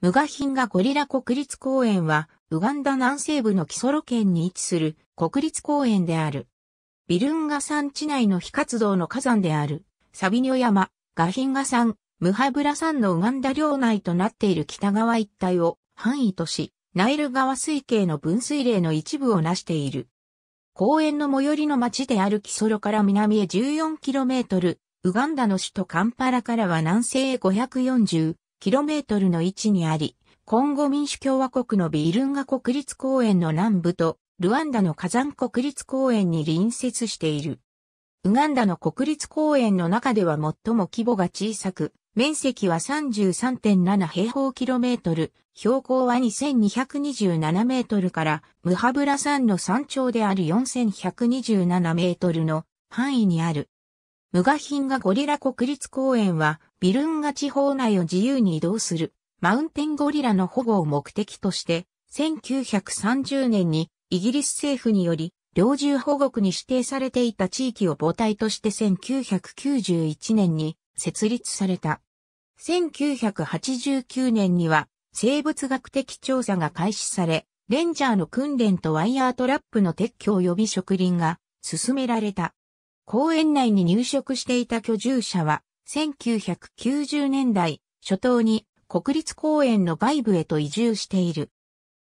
ムガヒンガゴリラ国立公園は、ウガンダ南西部のキソロ県に位置する国立公園である。ビルンガ山地内の非活動の火山である、サビニョ山、ガヒンガ山、ムハブラ山のウガンダ領内となっている北側一帯を範囲とし、ナイル川水系の分水嶺の一部を成している。公園の最寄りの町であるキソロから南へ 14km、ウガンダの首都カンパラからは南西へ5 4 0 km の位置にあり、コンゴ民主共和国のビイルンガ国立公園の南部と、ルワンダの火山国立公園に隣接している。ウガンダの国立公園の中では最も規模が小さく、面積は33.7平方キロメートル、標高は2227メートルから、ムハブラ山の山頂である4127メートルの範囲にある。ムガヒンガゴリラ国立公園は、ビルンガ地方内を自由に移動する、マウンテンゴリラの保護を目的として、1930年にイギリス政府により、領獣保護区に指定されていた地域を母体として1991年に設立された。1989年には生物学的調査が開始され、レンジャーの訓練とワイヤートラップの撤去及び植林が進められた。公園内に入植していた居住者は、1990年代初頭に国立公園の外部へと移住している。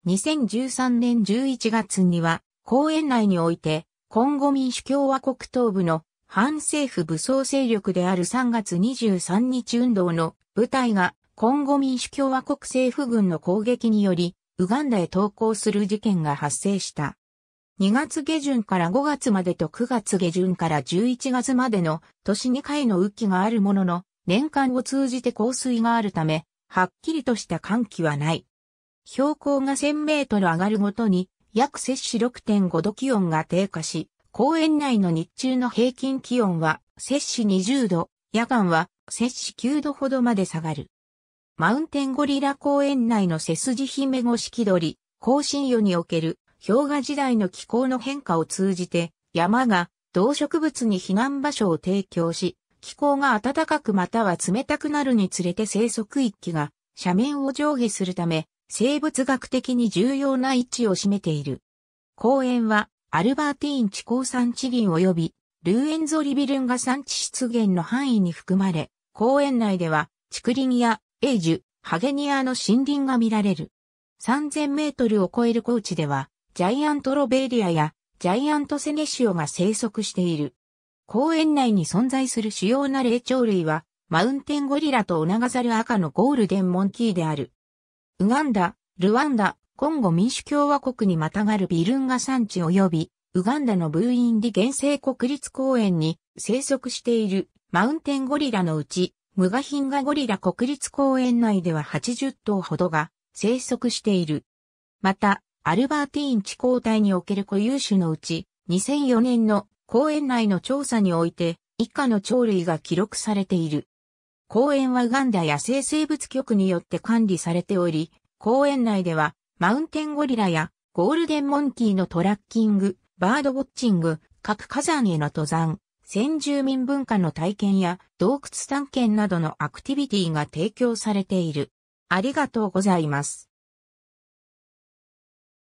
2013年11月には、公園内において、コンゴ民主共和国東部の反政府武装勢力である3月23日運動の部隊がコンゴ民主共和国政府軍の攻撃により、ウガンダへ投降する事件が発生した。2月下旬から5月までと9月下旬から11月までの年2回の雨季があるものの、年間を通じて降水があるため、はっきりとした寒気はない。標高が1000メートル上がるごとに、約摂氏6.5度気温が低下し、公園内の日中の平均気温は摂氏20度、夜間は摂氏9度ほどまで下がる。マウンテンゴリラ公園内の背筋姫ゴシキドリ、更新魚における氷河時代の気候の変化を通じて、山が動植物に避難場所を提供し、気候が暖かくまたは冷たくなるにつれて生息域が斜面を上下するため、生物学的に重要な位置を占めている。公園は、アルバーティーン地高山地林及び、ルーエンゾリビルンガ山地出現の範囲に含まれ、公園内では、竹林やエイジュ、ハゲニアの森林が見られる。3000メートルを超える高地では、ジャイアントロベリアやジャイアントセネシオが生息している。公園内に存在する主要な霊長類は、マウンテンゴリラとオナガザル赤のゴールデンモンキーである。ウガンダ、ルワンダ、コンゴ民主共和国にまたがるビルンガ山地及び、ウガンダのブーインディ原生国立公園に生息しているマウンテンゴリラのうち、ムガヒンガゴリラ国立公園内では80頭ほどが生息している。また、アルバーティーン地交代における固有種のうち、2004年の公園内の調査において、以下の鳥類が記録されている。公園はガンダ野生生物局によって管理されており、公園内では、マウンテンゴリラやゴールデンモンキーのトラッキング、バードウォッチング、各火山への登山、先住民文化の体験や洞窟探検などのアクティビティが提供されている。ありがとうございます。